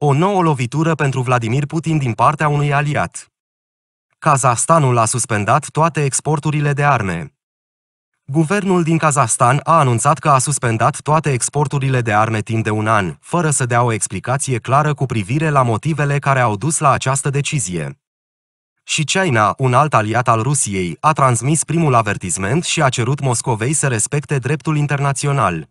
O nouă lovitură pentru Vladimir Putin din partea unui aliat. Kazahstanul a suspendat toate exporturile de arme. Guvernul din Kazahstan a anunțat că a suspendat toate exporturile de arme timp de un an, fără să dea o explicație clară cu privire la motivele care au dus la această decizie. Și China, un alt aliat al Rusiei, a transmis primul avertisment și a cerut Moscovei să respecte dreptul internațional.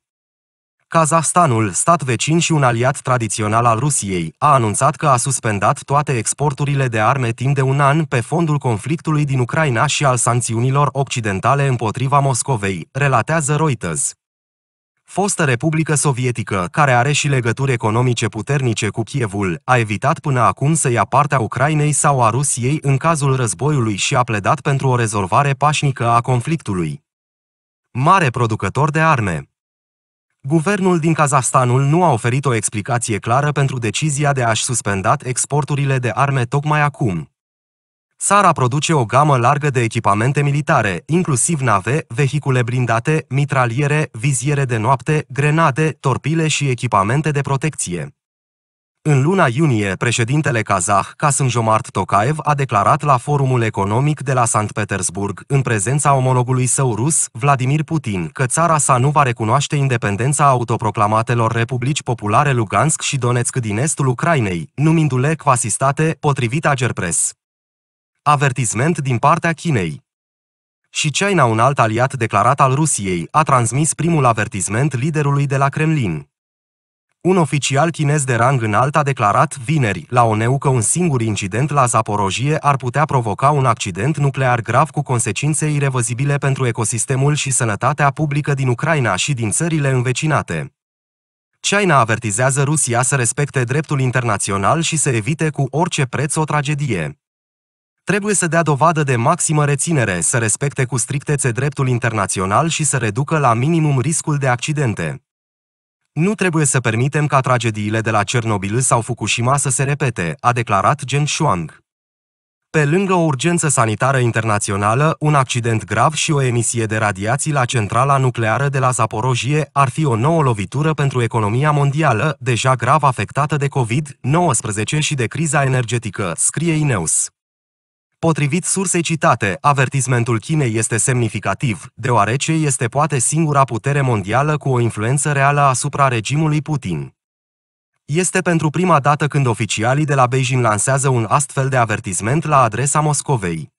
Kazahstanul, stat vecin și un aliat tradițional al Rusiei, a anunțat că a suspendat toate exporturile de arme timp de un an pe fondul conflictului din Ucraina și al sancțiunilor occidentale împotriva Moscovei, relatează Reuters. Fostă Republică Sovietică, care are și legături economice puternice cu Kievul, a evitat până acum să ia partea Ucrainei sau a Rusiei în cazul războiului și a pledat pentru o rezolvare pașnică a conflictului. Mare producător de arme Guvernul din Kazahstanul nu a oferit o explicație clară pentru decizia de a-și suspenda exporturile de arme tocmai acum. Sara produce o gamă largă de echipamente militare, inclusiv nave, vehicule blindate, mitraliere, viziere de noapte, grenade, torpile și echipamente de protecție. În luna iunie, președintele kazah Kasım-Jomart Tokaev, a declarat la Forumul Economic de la Sankt Petersburg, în prezența omologului său rus, Vladimir Putin, că țara sa nu va recunoaște independența autoproclamatelor republici populare Lugansk și Donetsk din estul Ucrainei, numindu-le quasistate, potrivit Agerpres. Avertisment din partea Chinei și China, un alt aliat declarat al Rusiei, a transmis primul avertisment liderului de la Kremlin. Un oficial chinez de rang înalt a declarat vineri la ONU că un singur incident la Zaporojie ar putea provoca un accident nuclear grav cu consecințe irevăzibile pentru ecosistemul și sănătatea publică din Ucraina și din țările învecinate. China avertizează Rusia să respecte dreptul internațional și să evite cu orice preț o tragedie trebuie să dea dovadă de maximă reținere, să respecte cu strictețe dreptul internațional și să reducă la minimum riscul de accidente. Nu trebuie să permitem ca tragediile de la Cernobil sau Fukushima să se repete, a declarat Gen Shuang. Pe lângă o urgență sanitară internațională, un accident grav și o emisie de radiații la centrala nucleară de la Zaporojie ar fi o nouă lovitură pentru economia mondială, deja grav afectată de COVID-19 și de criza energetică, scrie Ineus. Potrivit sursei citate, avertismentul Chinei este semnificativ, deoarece este poate singura putere mondială cu o influență reală asupra regimului Putin. Este pentru prima dată când oficialii de la Beijing lansează un astfel de avertisment la adresa Moscovei.